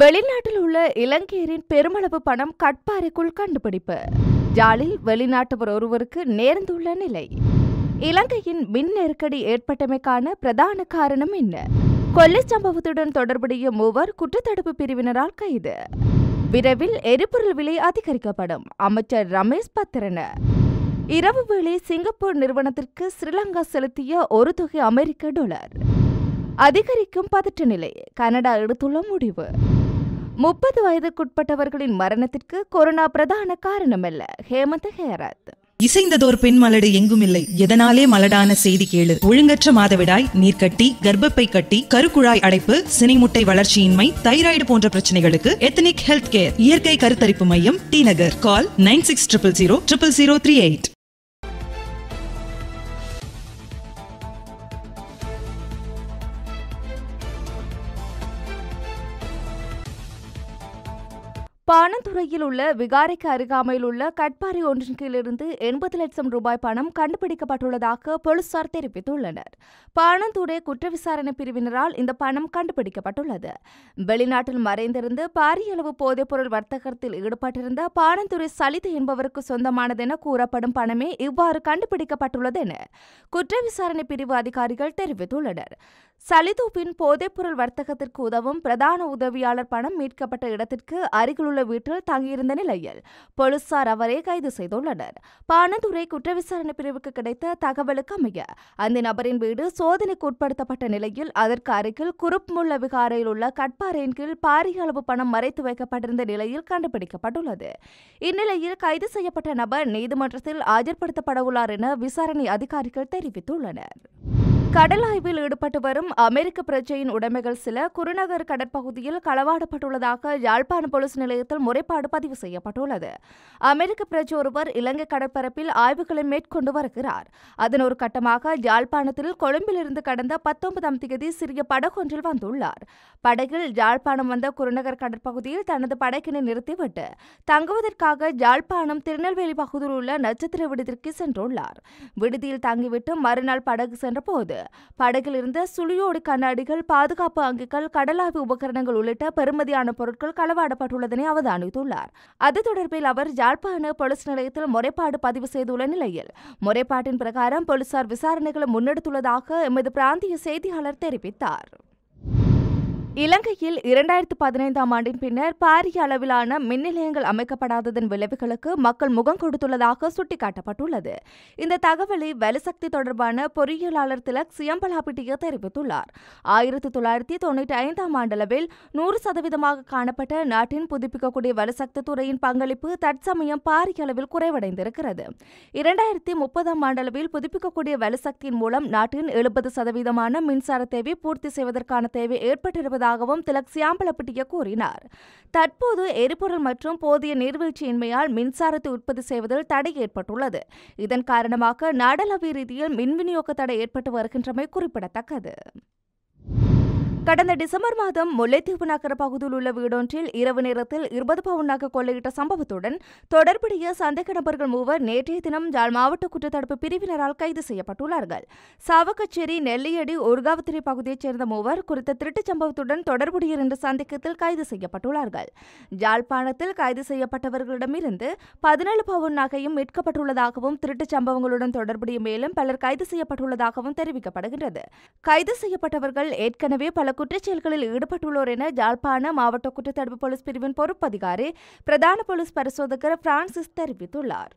வெளிநாட்டில் உள்ள இலங்கையரின் பெருமளவு பணம் கட்பாறைக்குள் கண்டுபிடிப்பு ஜாலில் வெளிநாட்டவர் ஒருவருக்கு நேர்ந்துள்ள நிலை இலங்கையின் மின் நெருக்கடி ஏற்பட்டமைக்கான பிரதான காரணம் என்ன கொள்ளை சம்பவத்துடன் தொடர்புடைய மூவர் குற்றத்தடுப்பு பிரிவினரால் கைது விரைவில் எரிபொருள் விலை அதிகரிக்கப்படும் அமைச்சர் ரமேஷ் பத்திரன இரவு வேளை சிங்கப்பூர் நிறுவனத்திற்கு ஸ்ரீலங்கா செலுத்திய ஒரு தொகை அமெரிக்க டாலர் அதிகரிக்கும் பதற்ற நிலை கனடா எடுத்துள்ள முடிவு முப்பது வயதுக்குட்பட்டவர்களின் மரணத்திற்கு கொரோனா பிரதான காரணம் அல்ல ஹேமந்த் ஹேராத் இசைந்ததோர் பெண் மலடு எங்கும் இல்லை எதனாலே மலடான செய்தி கேளு ஒழுங்கற்ற மாதவிடாய் நீர்க்கட்டி கர்ப்பப்பை கட்டி கருக்குழாய் அடைப்பு சினைமுட்டை வளர்ச்சியின்மை தைராய்டு போன்ற பிரச்சனைகளுக்கு எத்தனிக் ஹெல்த் கேர் இயற்கை கருத்தரிப்பு மையம் T Nagar call nine six triple zero triple zero three eight பானந்துறையில் உள்ள விகாரைக்கு அருகாமையில் உள்ள கட்பாரி ஒன்றின் கீழிருந்து எண்பது லட்சம் ரூபாய் பணம் கண்டுபிடிக்கப்பட்டுள்ளதாக போலீசார் தெரிவித்துள்ளனர் பானந்துறை குற்ற விசாரணை பிரிவினரால் இந்த பணம் கண்டுபிடிக்கப்பட்டுள்ளது வெளிநாட்டில் மறைந்திருந்து பாரிய அளவு போதைப்பொருள் வர்த்தகத்தில் ஈடுபட்டிருந்த பானந்துறை சலித்து என்பவருக்கு சொந்தமானதென கூறப்படும் பணமே இவ்வாறு கண்டுபிடிக்கப்பட்டுள்ளது என குற்ற விசாரணை பிரிவு அதிகாரிகள் தெரிவித்துள்ளனர் சலிதூப்பின் போதைப்பொருள் வர்த்தகத்திற்கு உதவும் பிரதான உதவியாளர் பணம் மீட்கப்பட்ட இடத்திற்கு அருகிலுள்ள வீட்டில் தங்கியிருந்த நிலையில் போலீசார் அவரை கைது செய்துள்ளனர் பானதுரை குற்ற விசாரணை பிரிவுக்கு கிடைத்த தகவலுக்கு அமைய அந்த நபரின் வீடு சோதனைக்கு உட்படுத்தப்பட்ட நிலையில் அதற்கு அருகில் முள்ள விகாரையில் உள்ள கட்பாறையின் கீழ் பாரிய அளவு பணம் மறைத்து வைக்கப்பட்டிருந்த நிலையில் கண்டுபிடிக்கப்பட்டுள்ளது இந்நிலையில் கைது செய்யப்பட்ட நபர் நீதிமன்றத்தில் ஆஜர்படுத்தப்பட உள்ளார் என விசாரணை அதிகாரிகள் தெரிவித்துள்ளனர் கடலாய்வில் ஈடுபட்டு வரும் அமெரிக்க பிரஜையின் உடைமைகள் சில குருநகர் கடற்பகுதியில் களவாடப்பட்டுள்ளதாக யாழ்ப்பாண போலீஸ் நிலையத்தில் முறைப்பாடு பதிவு செய்யப்பட்டுள்ளது அமெரிக்க பிரஜை ஒருவர் இலங்கை கடற்பரப்பில் ஆய்வுகளை மேற்கொண்டு வருகிறார் அதன் ஒரு கட்டமாக யாழ்ப்பாணத்தில் கொழும்பிலிருந்து கடந்த பத்தொன்பதாம் தேதி சிறிய படகொன்றில் வந்துள்ளார் படகில் யாழ்ப்பாணம் வந்த குருநகர் கடற்பகுதியில் தனது படகினை நிறுத்திவிட்டு தங்குவதற்காக யாழ்ப்பாணம் திருநெல்வேலி பகுதியில் உள்ள நட்சத்திர விடுதிற்கு சென்றுள்ளார் விடுதியில் தங்கிவிட்டு மறுநாள் படகு சென்றபோது படகில் இருந்த சுழியோடு கண்ணாடிகள் பாதுகாப்பு அங்குகள் கடலாய்வு உபகரணங்கள் உள்ளிட்ட பெருமதியான பொருட்கள் களவாடப்பட்டுள்ளதனை அவதானித்துள்ளார் அது தொடர்பில் அவர் ஜாழ்ப்பாண போலீஸ் நிலையத்தில் முறைப்பாடு பதிவு செய்துள்ள நிலையில் முறைப்பாட்டின் பிரகாரம் போலீசார் விசாரணைகளை முன்னெடுத்துள்ளதாக எமது பிராந்திய செய்தியாளர் தெரிவித்தார் இலங்கையில் இரண்டாயிரத்து பதினைந்தாம் ஆண்டின் பின்னர் பாரிய அளவிலான மின் நிலையங்கள் அமைக்கப்படாததன் விளைவுகளுக்கு மக்கள் முகம் கொடுத்துள்ளதாக சுட்டிக்காட்டப்பட்டுள்ளது இந்த தகவலை வலுசக்தி தொடர்பான பொறியியலாளர் திலக் சியம்பலாபிட்டிய தெரிவித்துள்ளார் ஆயிரத்தி தொள்ளாயிரத்தி தொண்ணூற்றி ஐந்தாம் ஆண்டளவில் நூறு சதவீதமாக காணப்பட்ட நாட்டின் புதுப்பிக்கக்கூடிய வலுசக்தி துறையின் பங்களிப்பு தற்சமயம் பாரிய அளவில் குறைவடைந்திருக்கிறது இரண்டாயிரத்தி முப்பதாம் ஆண்டளவில் புதுப்பிக்கக்கூடிய வலுசக்தியின் மூலம் நாட்டின் எழுபது சதவீதமான மின்சார தேவை பூர்த்தி செய்வதற்கான தேவை ஏற்பட்டிருப்பதாக இருப்பதாகவும் திலக் சியாம்பலப்பட்டிய கூறினார் தற்போது எரிபொருள் மற்றும் போதிய நீர்வீழ்ச்சியின்மையால் மின்சாரத்தை உற்பத்தி செய்வதில் தடை ஏற்பட்டுள்ளது இதன் காரணமாக நாடளாவிய ரீதியில் மின் விநியோக தடை ஏற்பட்டு வருகின்றமை குறிப்பிடத்தக்கது கடந்த டிசம்பர் மாதம் முல்லைத்தீவு நகர பகுதியில் உள்ள வீடொன்றில் இரவு நேரத்தில் இருபது பவுனாக கொள்ளையிட்ட சம்பவத்துடன் தொடர்புடைய சந்தேக நபர்கள் மூவர் நேற்றைய தினம் ஜால் மாவட்ட குற்றத்தடுப்பு பிரிவினரால் கைது செய்யப்பட்டுள்ளார்கள் சாவக்கச்சேரி நெல்லியடி ஒருகாவத்திரை பகுதியைச் சேர்ந்த மூவர் குறித்த திருட்டுச் சம்பவத்துடன் தொடர்புடைய என்ற சந்தேகத்தில் கைது செய்யப்பட்டுள்ளார்கள் ஜாழ்ப்பாணத்தில் கைது செய்யப்பட்டவர்களிடமிருந்து பதினேழு பவுன் நகையும் மீட்கப்பட்டுள்ளதாகவும் திருட்டுச் சம்பவங்களுடன் தொடர்புடைய மேலும் பலர் கைது செய்யப்பட்டுள்ளதாகவும் தெரிவிக்கப்படுகின்றது கைது செய்யப்பட்டவர்கள் ஏற்கனவே பல குற்றச்செயல்களில் ஈடுபட்டுள்ளோர் என யாழ்ப்பாண மாவட்ட குற்றத்தடுப்பு போலீஸ் பிரிவின் பொறுப்பதிகாரி பிரதான போலீஸ் பரிசோதகர் பிரான்சிஸ் தெரிவித்துள்ளார்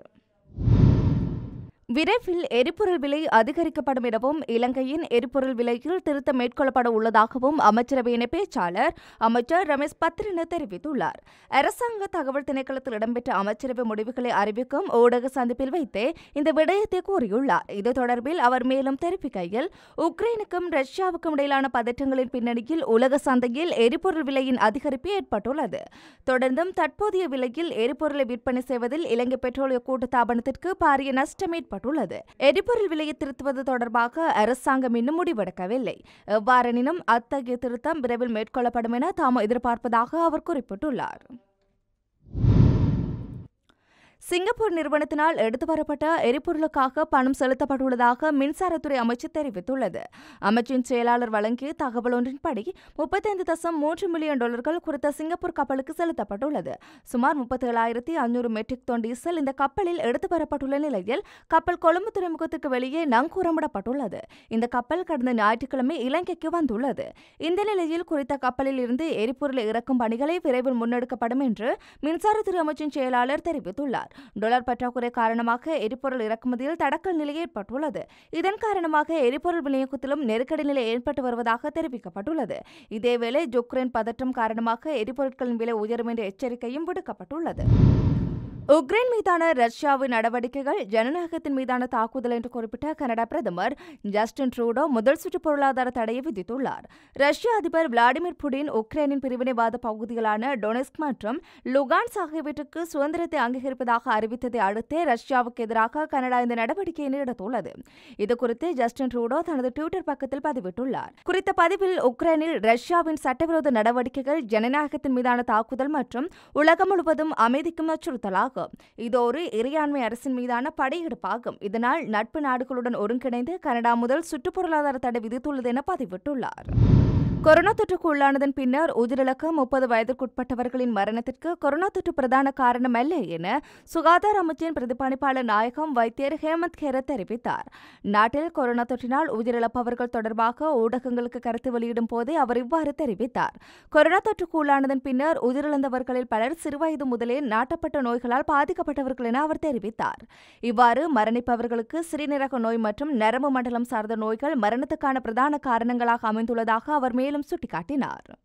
விரைவில் எரிபொருள் விலை அதிகரிக்கப்படும் எனவும் இலங்கையின் எரிபொருள் விலையில் திருத்தம் மேற்கொள்ளப்பட உள்ளதாகவும் அமைச்சரவையின் பேச்சாளர் அமைச்சர் ரமேஷ் பத்ரின தெரிவித்துள்ளார் அரசாங்க தகவல் திணைக்களத்தில் இடம்பெற்ற அமைச்சரவை முடிவுகளை அறிவிக்கும் ஊடக சந்திப்பில் வைத்தே இந்த விடயத்தை கூறியுள்ளார் இது தொடர்பில் அவர் மேலும் தெரிவிக்கையில் உக்ரைனுக்கும் ரஷ்யாவுக்கும் இடையிலான பதற்றங்களின் பின்னணியில் உலக சந்தையில் எரிபொருள் விலையின் அதிகரிப்பு ஏற்பட்டுள்ளது தொடர்ந்தும் தற்போதைய விலையில் எரிபொருளை விற்பனை செய்வதில் இலங்கை பெட்ரோலிய கூட்டுத்தாபனத்திற்கு பாரிய நஷ்டம் ஏற்பட்டுள்ளது கூறப்பட்டுள்ளது எரிபொருள் விலையை திருத்துவது தொடர்பாக அரசாங்கம் இன்னும் முடிவெடுக்கவில்லை எவ்வாறெனினும் அத்தகைய திருத்தம் விரைவில் மேற்கொள்ளப்படும் என தாம் எதிர்பார்ப்பதாக அவர் குறிப்பிட்டுள்ளார் சிங்கப்பூர் நிறுவனத்தினால் எடுத்து வரப்பட்ட எரிபொருளுக்காக பணம் செலுத்தப்பட்டுள்ளதாக மின்சாரத்துறை அமைச்சர் தெரிவித்துள்ளது அமைச்சின் செயலாளர் வழங்கிய தகவல் ஒன்றின்படி முப்பத்தைந்து தசம் மூன்று மில்லியன் டாலர்கள் குறித்த சிங்கப்பூர் கப்பலுக்கு செலுத்தப்பட்டுள்ளது சுமார் முப்பத்தேழாயிரத்தி ஐநூறு மெட்ரிக் தொன் டீசல் இந்த கப்பலில் எடுத்து வரப்பட்டுள்ள நிலையில் கப்பல் கொழும்பு துறைமுகத்துக்கு வெளியே நங்கூரமிடப்பட்டுள்ளது இந்த கப்பல் கடந்த ஞாயிற்றுக்கிழமை இலங்கைக்கு வந்துள்ளது இந்த நிலையில் குறித்த கப்பலில் இருந்து எரிபொருளை இறக்கும் பணிகளை விரைவில் முன்னெடுக்கப்படும் என்று மின்சாரத்துறை அமைச்சின் செயலாளர் தெரிவித்துள்ளார் டொலர் பற்றாக்குறை காரணமாக எரிபொருள் இறக்குமதியில் தடக்கல் நிலை ஏற்பட்டுள்ளது இதன் காரணமாக எரிபொருள் விநியோகத்திலும் நெருக்கடி நிலை ஏற்பட்டு வருவதாக தெரிவிக்கப்பட்டுள்ளது இதேவேளை ஜுக்ரைன் பதற்றம் காரணமாக எரிபொருட்களின் விலை உயரும் என்ற எச்சரிக்கையும் விடுக்கப்பட்டுள்ளது உக்ரைன் மீதான ரஷ்யாவின் நடவடிக்கைகள் ஜனநாயகத்தின் மீதான தாக்குதல் என்று குறிப்பிட்ட கனடா பிரதமர் ஜஸ்டின் ட்ரூடோ முதல் சுற்று பொருளாதார தடையை விதித்துள்ளார் ரஷ்ய அதிபர் விளாடிமிர் புடின் உக்ரைனின் பிரிவினைவாத பகுதிகளான டொனெஸ்க் மற்றும் லுகான்ஸ் ஆகியவற்றுக்கு சுதந்திரத்தை அங்கீகரிப்பதாக அறிவித்ததை அடுத்தே ரஷ்யாவுக்கு எதிராக கனடா இந்த நடவடிக்கையை எடுத்துள்ளது இதுகுறித்து ஜஸ்டின் ட்ரூடோ தனது டுவிட்டர் பக்கத்தில் பதிவிட்டுள்ளார் குறித்த பதிவில் உக்ரைனில் ரஷ்யாவின் சட்டவிரோத நடவடிக்கைகள் ஜனநாயகத்தின் மீதான தாக்குதல் மற்றும் உலகம் முழுவதும் அமைதிக்கும் அச்சுறுத்தலாகும் முடிவாகும் இது ஒரு இறையாண்மை அரசின் மீதான படையெடுப்பாகும் இதனால் நட்பு நாடுகளுடன் ஒருங்கிணைந்து கனடா முதல் சுற்றுப்பொருளாதார தடை விதித்துள்ளது என பதிவிட்டுள்ளார் கொரோனா தொற்றுக்கு உள்ளானதன் பின்னர் உயிரிழக்க முப்பது வயதிற்குட்பட்டவர்களின் மரணத்திற்கு கொரோனா தொற்று பிரதான காரணம் அல்ல என சுகாதார அமைச்சின் பிரதிபலிப்பாளர் நாயகம் வைத்தியர் ஹேமந்த் கெர தெரிவித்தார் நாட்டில் கொரோனா தொற்றினால் உயிரிழப்பவர்கள் தொடர்பாக ஊடகங்களுக்கு கருத்து வெளியிடும் போதே அவர் இவ்வாறு தெரிவித்தார் கொரோனா தொற்றுக்கு உள்ளானதன் பின்னர் உயிரிழந்தவர்களில் பலர் சிறுவயது முதலே நாட்டப்பட்ட நோய்களால் பாதிக்கப்பட்டவர்கள் என அவர் தெரிவித்தார் இவ்வாறு மரணிப்பவர்களுக்கு சிறுநீரக நோய் மற்றும் நரம்பு மண்டலம் சார்ந்த நோய்கள் மரணத்துக்கான பிரதான காரணங்களாக அமைந்துள்ளதாக அவர் மேலும் film Sutikatinar.